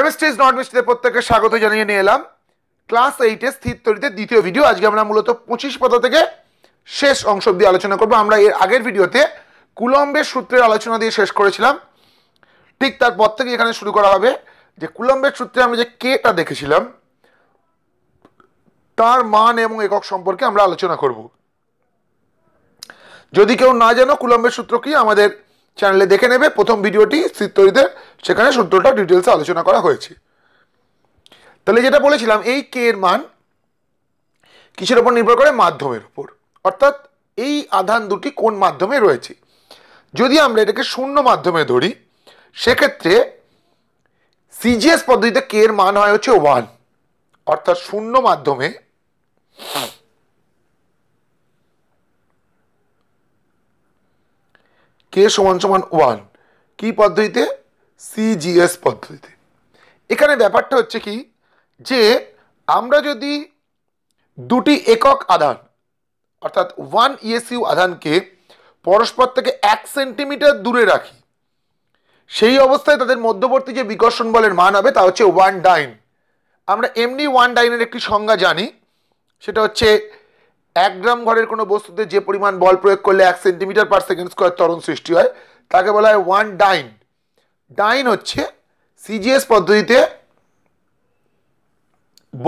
কেমিস্ট্রিজ not মিস্ট্রিতে প্রত্যেককে স্বাগত জানিয়ে নিয়ে এলাম ক্লাস এইটে স্থির তরিতে দ্বিতীয় ভিডিও আজকে আমরা মূলত পঁচিশ পদ থেকে শেষ অংশ অব্দি আলোচনা করবো আমরা এর আগের ভিডিওতে কুলম্বের সূত্রের আলোচনা দিয়ে শেষ করেছিলাম ঠিক তারপর থেকে এখানে শুরু করা হবে যে কুলম্বের সূত্রে আমরা যে কেটা দেখেছিলাম তার মান এবং একক সম্পর্কে আমরা আলোচনা করব যদি কেউ না জানো কুলম্বের সূত্র কি আমাদের চ্যানেলে দেখে নেবে প্রথম ভিডিওটি স্থিতরিতে সেখানে সূত্রটা ডিটেলসে আলোচনা করা হয়েছে তাহলে যেটা বলেছিলাম এই কে এর মান কিসের ওপর নির্ভর করে মাধ্যমের উপর অর্থাৎ এই আধান দুটি কোন মাধ্যমে রয়েছে যদি আমরা এটাকে শূন্য মাধ্যমে ধরি সেক্ষেত্রে সিজিএস পদ্ধতিতে কে এর মান হয় হচ্ছে ওয়ান অর্থাৎ শূন্য মাধ্যমে কে সমান সমান ওয়ান কী পদ্ধতিতে সিজিএস পদ্ধতিতে এখানে ব্যাপারটা হচ্ছে কি যে আমরা যদি দুটি একক আধান অর্থাৎ ওয়ান ইএসইউ e আধানকে পরস্পর থেকে এক সেন্টিমিটার দূরে রাখি সেই অবস্থায় তাদের মধ্যবর্তী যে বিকর্ষণ বলের মান হবে তা হচ্ছে ওয়ান ডাইন আমরা এমনি ওয়ান ডাইনের একটি সংজ্ঞা জানি সেটা হচ্ছে এক গ্রাম ঘরের কোনো বস্তুতে যে পরিমাণ বল প্রয়োগ করলে এক সেন্টিমিটার পার সেকেন্ড স্কোয়ার তরণ সৃষ্টি হয় তাকে বলা হয় ওয়ান ডাইন ডাইন হচ্ছে সিজিএস পদ্ধতিতে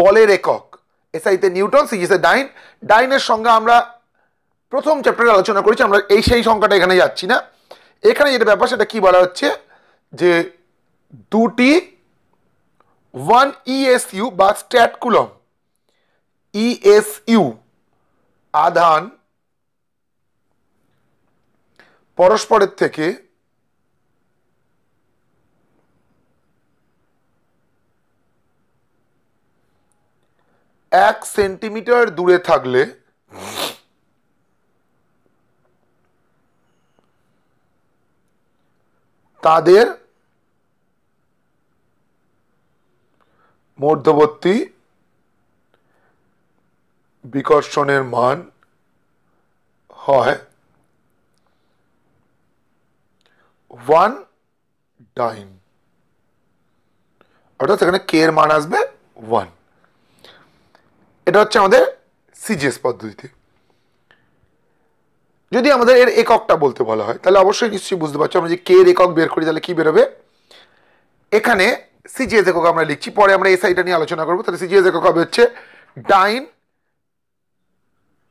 বলের একক এসআইতে নিউটন সিজিএসে ডাইন ডাইনের সংজ্ঞা আমরা প্রথম চ্যাপ্টারে আলোচনা করেছি আমরা এই সেই সংখ্যাটা এখানে যাচ্ছি না এখানে যেটা ব্যাপার সেটা কী বলা হচ্ছে যে দুটি ওয়ান ইএসইউ e বা স্ট্যাটকুলম ইএসইউ e আধান পরস্পরের থেকে এক সেন্টিমিটার দূরে থাকলে তাদের মধ্যবর্তী বিকর্ষণের মান হয় ওয়ান ডাইম অর্থাৎ সেখানে কে এর মান আসবে ওয়ান এটা হচ্ছে আমাদের সিজিএস পদ্ধতিতে যদি আমাদের এর এককটা বলতে বলা হয় তাহলে অবশ্যই নিশ্চয়ই বুঝতে পারছো আমরা যে কে এর একক বের করি তাহলে কী বেরোবে এখানে সিজিএস একক আমরা লিখছি পরে আমরা এসআইটা নিয়ে আলোচনা করবো তাহলে সিজিএস একক হবে হচ্ছে ডাইন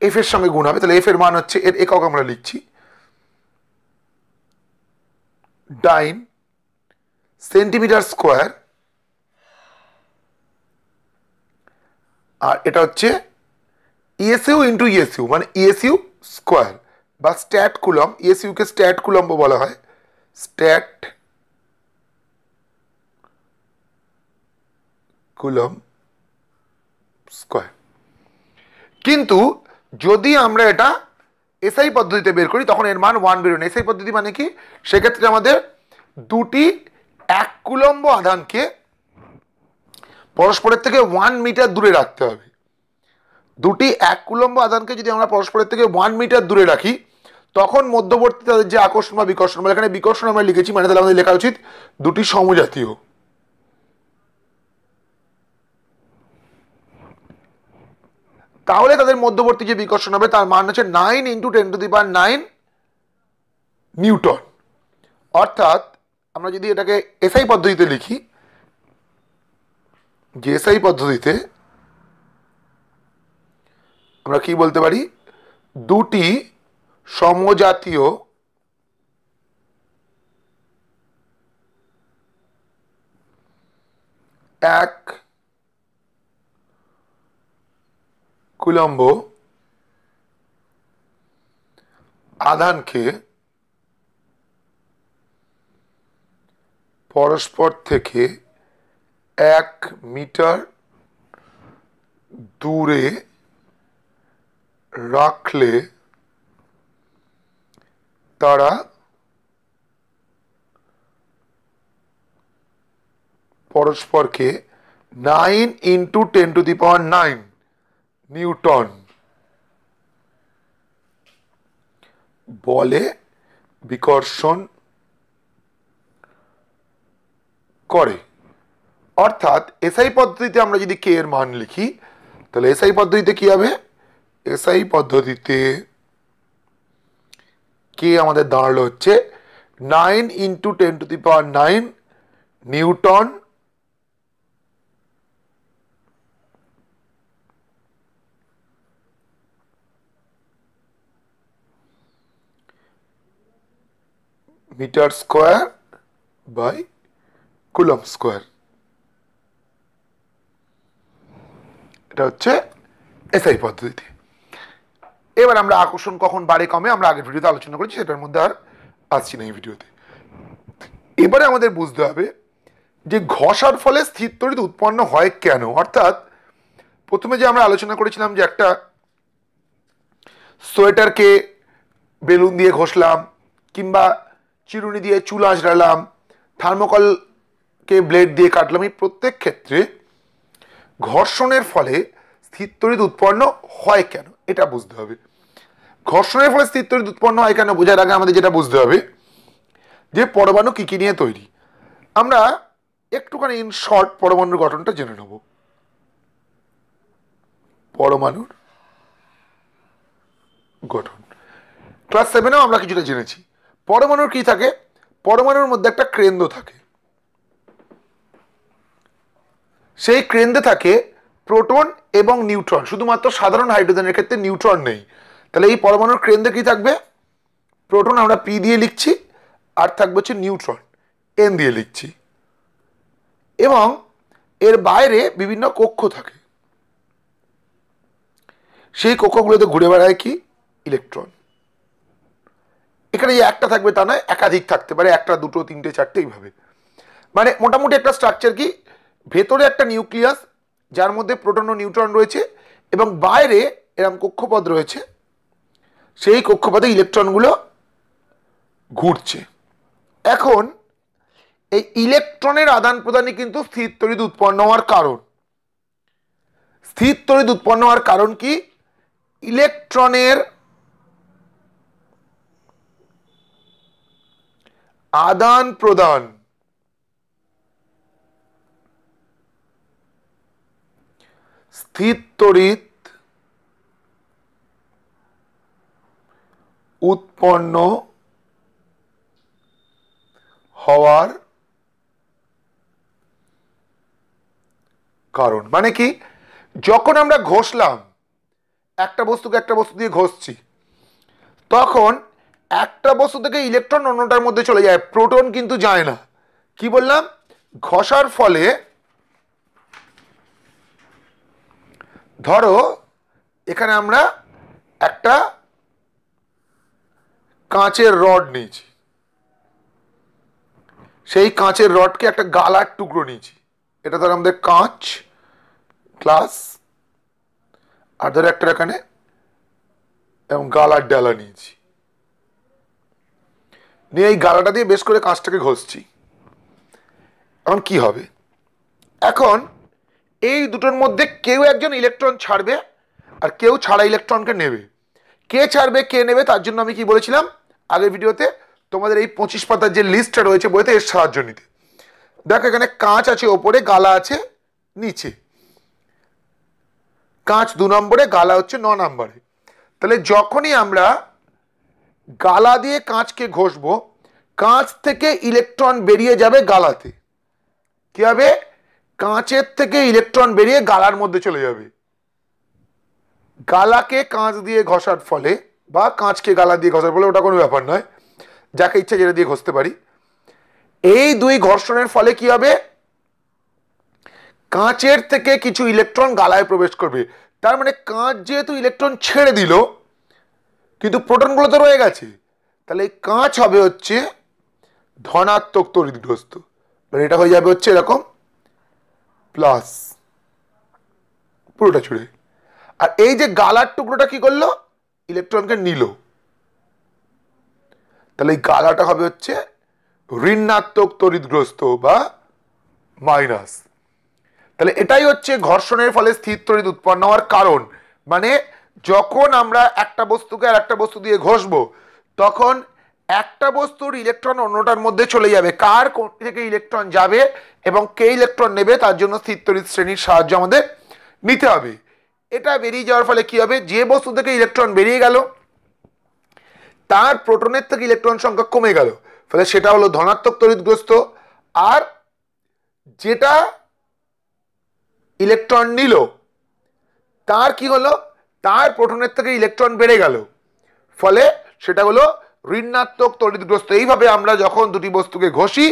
এফ এর সঙ্গে গুণ হবে তাহলে এফ এর মান হচ্ছে এর একক আমরা লিখছি ডাইন সেন্টিমিটার স্কোয়ার আর এটা হচ্ছে ইএসইউ ইন্টু ইএসইউ মানে ইএসইউ e স্কোয়ার বা স্ট্যাট কুলম ইএসইউকে e স্ট্যাট কুলম্ব বলা হয় স্ট্যাট কুলম স্কোয়ার কিন্তু যদি আমরা এটা এসআই পদ্ধতিতে বের করি তখন এর মান ওয়ান বেরোন এসআই পদ্ধতি মানে কি সেক্ষেত্রে আমাদের দুটি এক কুলম্ব আধানকে পরস্পরের থেকে ওয়ান মিটার দূরে রাখতে হবে দুটি এক কুলম্ব আধানকে যদি আমরা পরস্পরের থেকে ওয়ান মিটার দূরে রাখি তখন মধ্যবর্তী তাদের যে আকর্ষণ বা বিকর্ষণ এখানে বিকর্ষণ আমরা লিখেছি মানে তাহলে আমাদের লেখা উচিত দুটি সমজাতীয় তাহলে তাদের মধ্যবর্তী যে বিকর্ষণ হবে তার মান হচ্ছে nine into ten to the power nine newton অর্থাৎ আমরা যদি এটাকে এসআই পদ্ধতিতে লিখি যে এসআই পদ্ধতিতে আমরা কি বলতে পারি দুটি সমজাতীয় এক কুলম্ব আধানকে পরস্পর থেকে এক মিটার দূরে রাখলে তারা পরস্পরকে nine into ten to the power nine newton বলে বিকর্ষণ করে অর্থাৎ এসআই পদ্ধতিতে আমরা যদি কে এর মান লিখি তাহলে এসআই পদ্ধতিতে কি হবে এসআই পদ্ধতিতে কে আমাদের দাঁড়ালো হচ্ছে nine into ten to the power nine newton meter square by coulomb square এটা হচ্ছে এসআই পদ্ধতিতে এবার আমরা আকর্ষণ কখন বাড়ে কমে আমরা আগের ভিডিওতে আলোচনা করেছি সেটার মধ্যে আর আসছি না এই ভিডিওতে এবারে আমাদের বুঝতে হবে যে ঘষার ফলে স্থির তরিত উৎপন্ন হয় কেন অর্থাৎ প্রথমে যে আমরা আলোচনা করেছিলাম যে একটা সোয়েটারকে বেলুন দিয়ে ঘষলাম কিংবা চিরুনি দিয়ে চুল আঁচড়ালাম থার্মোকলকে ব্লেড দিয়ে কাটলাম এই প্রত্যেক ক্ষেত্রে ঘর্ষণের ফলে স্থিরতরিত উৎপন্ন হয় কেন এটা বুঝতে হবে ঘর্ষণের ফলে স্থিরতরিত উৎপন্ন হয় কেন বোঝার আগে আমাদের যেটা বুঝতে হবে যে পরমাণু কী কী নিয়ে তৈরি আমরা একটুখানি ইন শর্ট পরমাণুর গঠনটা জেনে নেব পরমাণুর গঠন ক্লাস সেভেনেও আমরা কিছুটা জেনেছি পরমাণুর কি থাকে পরমাণুর মধ্যে একটা কেন্দ্র থাকে সেই কেন্দ্রে থাকে প্রোটন এবং নিউট্রন শুধুমাত্র সাধারণ হাইড্রোজেনের ক্ষেত্রে নিউট্রন নেই তাহলে এই পরমাণুর কেন্দ্রে কি থাকবে প্রোটন আমরা পি দিয়ে লিখছি আর থাকবে হচ্ছে নিউট্রন এন দিয়ে লিখছি এবং এর বাইরে বিভিন্ন কক্ষ থাকে সেই কক্ষগুলোতে ঘুরে বেড়ায় কি ইলেকট্রন এখানে যে একটা থাকবে তা নয় একাধিক থাকতে পারে একটা দুটো তিনটে চারটে এইভাবে মানে মোটামুটি একটা স্ট্রাকচার কি ভেতরে একটা নিউক্লিয়াস যার মধ্যে প্রোটন ও নিউট্রন রয়েছে এবং বাইরে এরম কক্ষপথ রয়েছে সেই কক্ষপথে ইলেকট্রনগুলো ঘুরছে এখন এই ইলেকট্রনের আদান প্রদানই কিন্তু স্থির তড়িৎ উৎপন্ন হওয়ার কারণ স্থির তড়িৎ উৎপন্ন হওয়ার কারণ কি ইলেকট্রনের আদান প্রদান স্থির তড়িৎ উৎপন্ন হওয়ার কারণ মানে কি যখন আমরা ঘষলাম একটা বস্তুকে একটা বস্তু দিয়ে ঘষছি তখন একটা বস্তু থেকে ইলেকট্রন অন্যটার মধ্যে চলে যায় প্রোটন কিন্তু যায় না কি বললাম ঘষার ফলে ধরো এখানে আমরা একটা কাঁচের রড নিয়েছি সেই কাঁচের রডকে একটা গালার টুকরো নিয়েছি এটা ধর আমাদের কাঁচ গ্লাস আর ধর একটা এখানে এবং গালার ডালা নিয়েছি নিয়ে এই গালাটা দিয়ে বেশ করে কাঁচটাকে ঘষছি এখন কি হবে এখন এই দুটোর মধ্যে কেউ একজন ইলেকট্রন ছাড়বে আর কেউ ছাড়া ইলেকট্রনকে নেবে কে ছাড়বে কে নেবে তার জন্য আমি কি বলেছিলাম আগের ভিডিওতে তোমাদের এই পঁচিশ পাতার যে লিস্টটা রয়েছে বইতে এর সাহায্য নিতে দেখো এখানে কাঁচ আছে ওপরে গালা আছে নিচে কাঁচ দু নম্বরে গালা হচ্ছে ন নম্বরে তাহলে যখনই আমরা গালা দিয়ে কাঁচকে ঘষবো কাঁচ থেকে ইলেকট্রন বেরিয়ে যাবে গালাতে কী হবে কাঁচের থেকে ইলেকট্রন বেরিয়ে গালার মধ্যে চলে যাবে গালাকে কাঁচ দিয়ে ঘষার ফলে বা কাঁচকে গালা দিয়ে ঘষার ফলে ওটা কোনো ব্যাপার নয় যাকে ইচ্ছা যেটা দিয়ে ঘষতে পারি এই দুই ঘর্ষণের ফলে কি হবে কাঁচের থেকে কিছু ইলেকট্রন গালায় প্রবেশ করবে তার মানে কাঁচ যেহেতু ইলেকট্রন ছেড়ে দিল কিন্তু প্রোটনগুলো তো রয়ে গেছে তাহলে এই কাঁচ হবে হচ্ছে ধনাত্মক তরিতগ্রস্ত মানে এটা হয়ে যাবে হচ্ছে এরকম প্লাস পুরোটা ছুড়ে আর এই যে গালার টুকরোটা কি করলো ইলেকট্রনকে নিল তাহলে এই গালাটা হবে হচ্ছে ঋণাত্মক তরিতগ্রস্ত বা মাইনাস তাহলে এটাই হচ্ছে ঘর্ষণের ফলে স্থির তরিত উৎপন্ন হওয়ার কারণ মানে যখন আমরা একটা বস্তুকে আর একটা বস্তু দিয়ে ঘষবো তখন একটা বস্তুর ইলেকট্রন অন্যটার মধ্যে চলে যাবে কার থেকে ইলেকট্রন যাবে এবং কে ইলেকট্রন নেবে তার জন্য স্থিতরিত শ্রেণীর সাহায্য আমাদের নিতে হবে এটা বেরিয়ে যাওয়ার ফলে কি হবে যে বস্তু থেকে ইলেকট্রন বেরিয়ে গেল তার প্রোটনের থেকে ইলেকট্রন সংখ্যা কমে গেল ফলে সেটা হলো ধনাত্মক তরিতগ্রস্ত আর যেটা ইলেকট্রন নিল তার কি হলো তার প্রোটনের থেকে ইলেকট্রন বেড়ে গেল ফলে সেটা হলো ঋণাত্মক তড়িৎগ্রস্ত এইভাবে আমরা যখন দুটি বস্তুকে ঘষি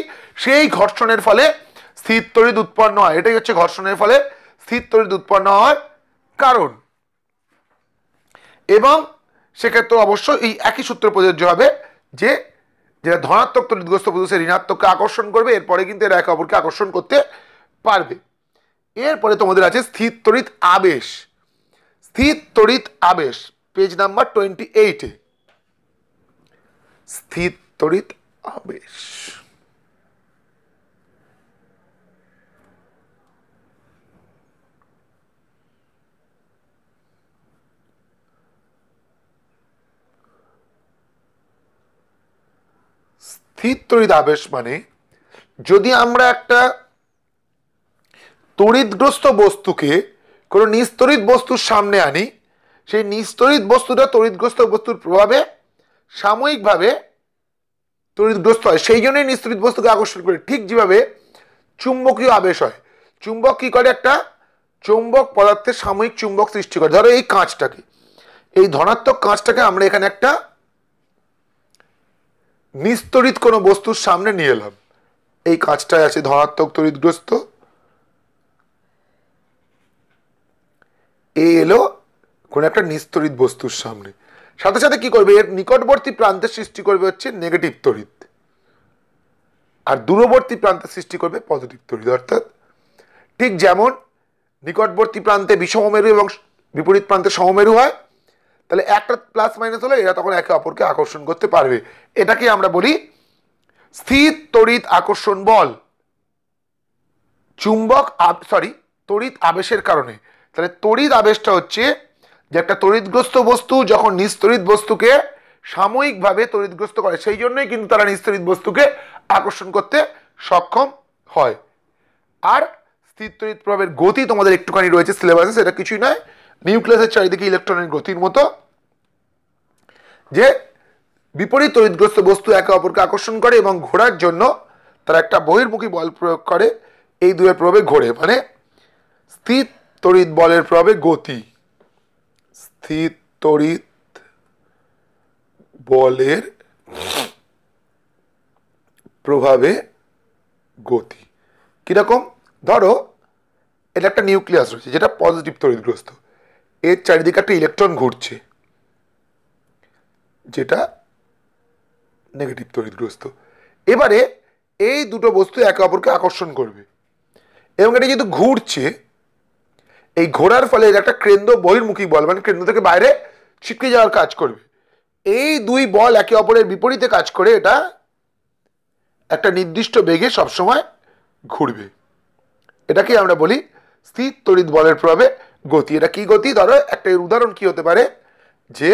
সেই ঘর্ষণের ফলে স্থির তড়িৎ উৎপন্ন হয় এটাই হচ্ছে ঘর্ষণের ফলে স্থির তড়িৎ উৎপন্ন হয় কারণ এবং সেক্ষেত্রে অবশ্য এই একই সূত্র প্রযোজ্য হবে যে যেটা ধনাত্মক তড়িৎগ্রস্ত প্রদেশে ঋণাত্মককে আকর্ষণ করবে এরপরে কিন্তু এরা একে অপরকে আকর্ষণ করতে পারবে এরপরে তোমাদের আছে স্থির তড়িৎ আবেশ স্থির তড়িৎ আবেশ পেজ নাম্বার টোয়েন্টি এইটে স্থির তড়িৎ আবেশ স্থির তড়িৎ আবেশ মানে যদি আমরা একটা তড়িৎগ্রস্ত বস্তুকে কোনো নিস্তরিত বস্তুর সামনে আনি সেই নিস্তরিত বস্তুটা তড়িৎগ্রস্ত বস্তুর প্রভাবে সাময়িকভাবে তড়িৎগ্রস্ত হয় সেই জন্যই নিস্তরিত বস্তুকে আকর্ষণ করে ঠিক যেভাবে চুম্বকীয় আবেশ হয় চুম্বক কী করে একটা চুম্বক পদার্থের সাময়িক চুম্বক সৃষ্টি করে ধরো এই কাঁচটাকে এই ধনাত্মক কাঁচটাকে আমরা এখানে একটা নিস্তরিত কোনো বস্তুর সামনে নিয়ে এলাম এই কাঁচটায় আছে ধনাত্মক তড়িৎগ্রস্ত এ এলো কোনো একটা নিস্তরিত বস্তুর সামনে সাথে সাথে কি করবে এর নিকটবর্তী প্রান্তে সৃষ্টি করবে হচ্ছে নেগেটিভ তড়িৎ আর দূরবর্তী প্রান্তে সৃষ্টি করবে পজিটিভ তড়িৎ অর্থাৎ ঠিক যেমন নিকটবর্তী প্রান্তে বিষমমেরু এবং বিপরীত প্রান্তে সমমেরু হয় তাহলে একটা প্লাস মাইনাস হলে এরা তখন একে অপরকে আকর্ষণ করতে পারবে এটাকে আমরা বলি স্থির তড়িৎ আকর্ষণ বল চুম্বক সরি তড়িৎ আবেশের কারণে তাহলে তড়িৎ আবেশটা হচ্ছে যে একটা তড়িৎগ্রস্ত বস্তু যখন নিস্তড়িৎ বস্তুকে সাময়িকভাবে তড়িৎগ্রস্ত করে সেই জন্যই কিন্তু তারা নিস্তড়িৎ বস্তুকে আকর্ষণ করতে সক্ষম হয় আর স্থির তড়িৎ প্রভাবের গতি তোমাদের একটুখানি রয়েছে সিলেবাসে সেটা কিছুই নয় নিউক্লিয়াসের চারিদিকে ইলেকট্রনের গতির মতো যে বিপরীত তড়িৎগ্রস্ত বস্তু একে অপরকে আকর্ষণ করে এবং ঘোরার জন্য তারা একটা বহির্মুখী বল প্রয়োগ করে এই দুয়ের প্রভাবে ঘোরে মানে স্থির তড়িৎ বলের প্রভাবে গতি স্থির তড়িৎ বলের প্রভাবে গতি কীরকম ধরো এটা একটা নিউক্লিয়াস রয়েছে যেটা পজিটিভ তড়িৎগ্রস্ত এর চারিদিকে একটা ইলেকট্রন ঘুরছে যেটা নেগেটিভ তড়িৎগ্রস্ত এবারে এই দুটো বস্তু একে অপরকে আকর্ষণ করবে এবং এটা যেহেতু ঘুরছে এই ঘোরার ফলে এর একটা কেন্দ্র বহির্মুখী বল মানে কেন্দ্র থেকে বাইরে ছিটকে যাওয়ার কাজ করবে এই দুই বল একে অপরের বিপরীতে কাজ করে এটা একটা নির্দিষ্ট বেগে সবসময় ঘুরবে এটাকে আমরা বলি স্থির তড়িৎ বলের প্রভাবে গতি এটা কি গতি ধরো একটা এর উদাহরণ কি হতে পারে যে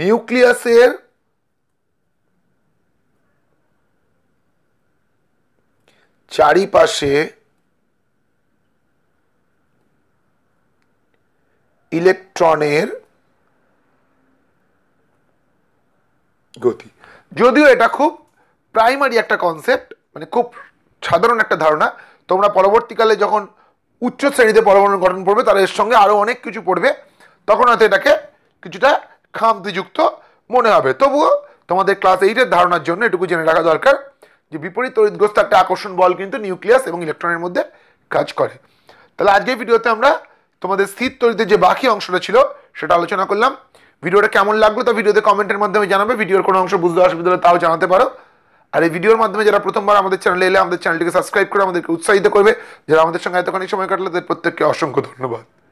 নিউক্লিয়াসের চারিপাশে ইলেকট্রনের গতি যদিও এটা খুব প্রাইমারি একটা কনসেপ্ট মানে খুব সাধারণ একটা ধারণা তোমরা পরবর্তীকালে যখন উচ্চ শ্রেণীতে পরমাণু গঠন পড়বে তারা এর সঙ্গে আরও অনেক কিছু পড়বে তখন হয়তো এটাকে কিছুটা খামতিযুক্ত মনে হবে তবুও তোমাদের ক্লাস এইটের ধারণার জন্য এটুকু জেনে রাখা দরকার যে বিপরীত তড়িৎগ্রস্ত একটা আকর্ষণ বল কিন্তু নিউক্লিয়াস এবং ইলেকট্রনের মধ্যে কাজ করে তাহলে আজকের ভিডিওতে আমরা তোমাদের স্থির তৈরিতে যে বাকি অংশটা ছিল সেটা আলোচনা করলাম ভিডিওটা কেমন লাগলো তা ভিডিওতে কমেন্টের মাধ্যমে জানাবে ভিডিওর কোনো অংশ বুঝতে অসুবিধা হলে তাও জানাতে পারো আর এই ভিডিওর মাধ্যমে যারা প্রথমবার আমাদের চ্যানেলে এলে আমাদের চ্যানেলটিকে সাবস্ক্রাইব করে আমাদেরকে উৎসাহিত করবে যারা আমাদের সঙ্গে এতখানি সময় কাটলে তাদের প্রত্যেককে অসংখ্য ধন্যবাদ